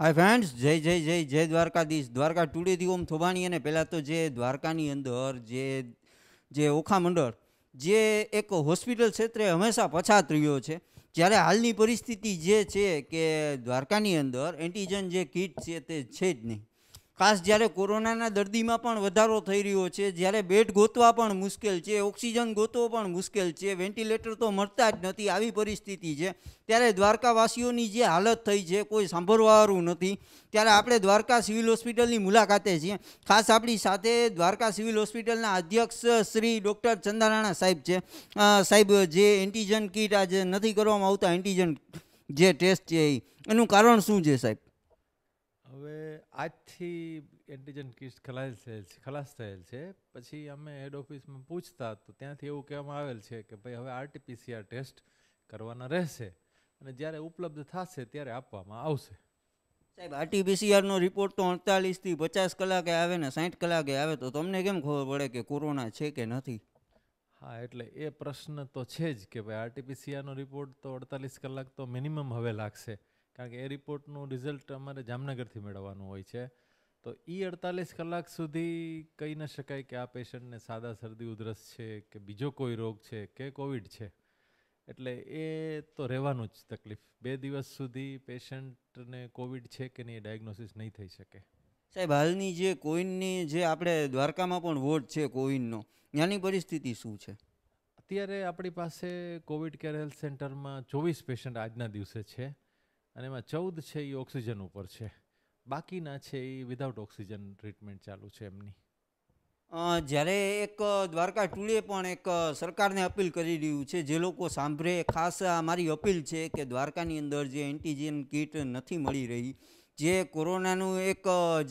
hi friends જય જય જય જય દ્વારકાધીશ દ્વારકા ટુડે દી ઓમ થોબાણી અને પહેલાં તો જે દ્વારકાની અંદર જે જે ઓખા મંડળ જે એક હોસ્પિટલ ક્ષેત્રે હંમેશા પછાત રહ્યો છે જ્યારે હાલની પરિસ્થિતિ જે છે કે દ્વારકાની અંદર એન્ટીજન જે કીટ છે તે છે જ નહીં ખાસ જ્યારે કોરોનાના દર્દીમાં પણ વધારો થઈ રહ્યો છે જ્યારે બેડ ગોતવા પણ મુશ્કેલ છે ઓક્સિજન ગોતવો પણ મુશ્કેલ છે વેન્ટિલેટર તો મળતા જ નથી આવી પરિસ્થિતિ છે ત્યારે દ્વારકાવાસીઓની જે હાલત થઈ છે કોઈ સાંભળવાવાળું નથી ત્યારે આપણે દ્વારકા સિવિલ હોસ્પિટલની મુલાકાતે છીએ ખાસ આપણી સાથે દ્વારકા સિવિલ હોસ્પિટલના અધ્યક્ષ શ્રી ડૉક્ટર ચંદારાણા સાહેબ છે સાહેબ જે એન્ટીજન કીટ આજે નથી કરવામાં આવતા એન્ટીજન જે ટેસ્ટ છે એનું કારણ શું છે સાહેબ હવે આજથી એન્ટીજન કિસ્ટ ખલાસ થયેલ છે ખલાસ થયેલ છે પછી અમે હેડ ઓફિસમાં પૂછતા તો ત્યાંથી એવું કહેવામાં આવેલ છે કે ભાઈ હવે આરટીપીસીઆર ટેસ્ટ કરવાના રહેશે અને જ્યારે ઉપલબ્ધ થશે ત્યારે આપવામાં આવશે સાહેબ આરટીપીસીઆરનો રિપોર્ટ તો અડતાલીસથી પચાસ કલાકે આવે ને સાઠ કલાકે આવે તો તમને કેમ ખબર પડે કે કોરોના છે કે નથી હા એટલે એ પ્રશ્ન તો છે જ કે ભાઈ આરટીપીસીઆરનો રિપોર્ટ તો અડતાલીસ કલાક તો મિનિમમ હવે લાગશે કારણ કે એ રિપોર્ટનું રિઝલ્ટ અમારે જામનગરથી મેળવવાનું હોય છે તો એ અડતાલીસ કલાક સુધી કહી ન શકાય કે આ પેશન્ટને સાદા શરદી ઉધરસ છે કે બીજો કોઈ રોગ છે કે કોવિડ છે એટલે એ તો રહેવાનું જ તકલીફ બે દિવસ સુધી પેશન્ટને કોવિડ છે કે નહીં ડાયગ્નોસિસ નહીં થઈ શકે સાહેબ હાલની જે કોઈનની જે આપણે દ્વારકામાં પણ વોર્ડ છે કોવિનનો ત્યાંની પરિસ્થિતિ શું છે અત્યારે આપણી પાસે કોવિડ કેર હેલ્થ સેન્ટરમાં ચોવીસ પેશન્ટ આજના દિવસે છે અને એમાં ચૌદ છે એ ઓક્સિજન ઉપર છે બાકીના છે એ વિધાઉટ ઓક્સિજન ટ્રીટમેન્ટ ચાલુ છે એમની જ્યારે એક દ્વારકા ટુલે પણ એક સરકારને અપીલ કરી રહ્યું છે જે લોકો સાંભળે ખાસ મારી અપીલ છે કે દ્વારકાની અંદર જે એન્ટીજેન કિટ નથી મળી રહી જે કોરોનાનું એક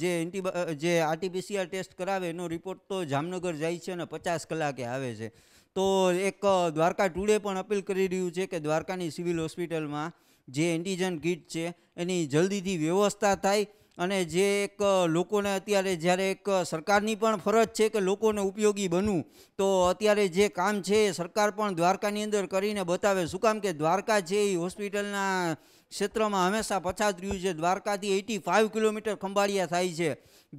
જે એન્ટીબા જે આરટીપીસીઆર ટેસ્ટ કરાવે એનો રિપોર્ટ તો જામનગર જાય છે અને પચાસ કલાકે આવે છે તો એક દ્વારકા ટુડે પણ અપીલ કરી રહ્યું છે કે દ્વારકાની સિવિલ હોસ્પિટલમાં જે એન્ટીજન કીટ છે એની જલ્દીથી વ્યવસ્થા થાય અને જે એક લોકોને અત્યારે જ્યારે એક સરકારની પણ ફરજ છે કે લોકોને ઉપયોગી બનવું તો અત્યારે જે કામ છે એ સરકાર પણ દ્વારકાની અંદર કરીને બતાવે શું કામ કે દ્વારકા છે એ હોસ્પિટલના ક્ષેત્રમાં હંમેશા પછાત રહ્યું છે દ્વારકાથી એટી ફાઇવ કિલોમીટર ખંભાળિયા થાય છે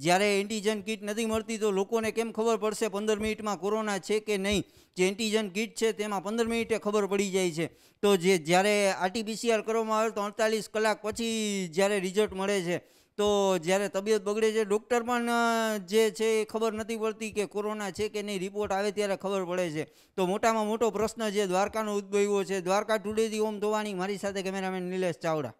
જ્યારે એન્ટીજન કિટ નથી મળતી તો લોકોને કેમ ખબર પડશે પંદર મિનિટમાં કોરોના છે કે નહીં જે એન્ટીજન કિટ છે તેમાં પંદર મિનિટે ખબર પડી જાય છે તો જે જ્યારે આરટીપીસીઆર કરવામાં આવે તો અડતાલીસ કલાક પછી જ્યારે રિઝલ્ટ મળે છે તો જ્યારે તબિયત બગડે છે ડૉક્ટર પણ જે છે એ ખબર નથી પડતી કે કોરોના છે કે નહીં રિપોર્ટ આવે ત્યારે ખબર પડે છે તો મોટામાં મોટો પ્રશ્ન જે દ્વારકાનો ઉદ્ભવ્યો છે દ્વારકા ટુડેથી ઓમ ધોવાની મારી સાથે કેમેરામેન નિલેશ ચાવડા